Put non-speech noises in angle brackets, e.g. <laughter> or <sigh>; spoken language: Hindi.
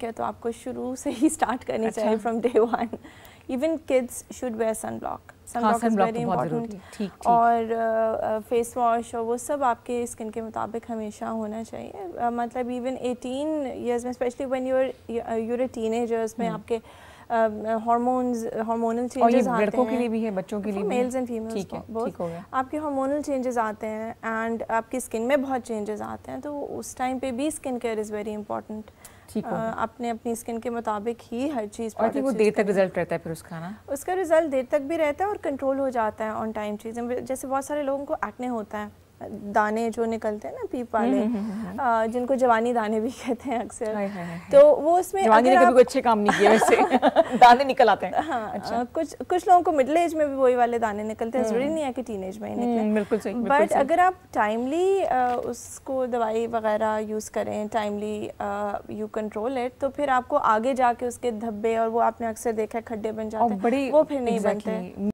ठीक है तो आपको शुरू से ही स्टार्ट करनी अच्छा। चाहिए from day one even kids should wear sun block sun block is very important और फेस uh, वॉश uh, और वो सब आपके स्किन के मुताबिक हमेशा होना चाहिए uh, मतलब इवन 18 इयर्स में specially when you are your your teenagers में आपके uh, हार्मोन्स हार्मोनल चेंजेस आते हैं लड़कों के लिए भी है बच्चों के लिए मेल्स एंड फीमेल्स ठीक है ठीक हो गया आपके हार्मोनल चेंजेस आते हैं एंड आपकी स्किन में बहुत चेंजेस आते हैं तो उस टाइम पे भी skin care is very important अपने अपनी स्किन के मुताबिक ही हर चीज़ और वो देर तक रिजल्ट रहता है फिर उसका ना उसका रिजल्ट देर तक भी रहता है और कंट्रोल हो जाता है ऑन टाइम चीज़ें जैसे बहुत सारे लोगों को एक्ने होता है दाने जो निकलते हैं ना पीप हम्म, वाले हम्म, हम्म, जिनको जवानी दाने भी कहते हैं अक्सर तो वो उसमें जवानी ने कभी अच्छे काम नहीं किए वैसे <laughs> दाने निकल आते हैं हाँ अच्छा। आ, कुछ कुछ लोगों को मिडिल एज में भी वही वाले दाने निकलते हैं जरूरी नहीं है कि टीन एज में ही निकले बट अगर आप टाइमली उसको दवाई वगैरह यूज़ करें टाइमली यू कंट्रोल इट तो फिर आपको आगे जाके उसके धब्बे और वो आपने अक्सर देखा है खड्डे बन जाते हैं वो फिर नहीं बनते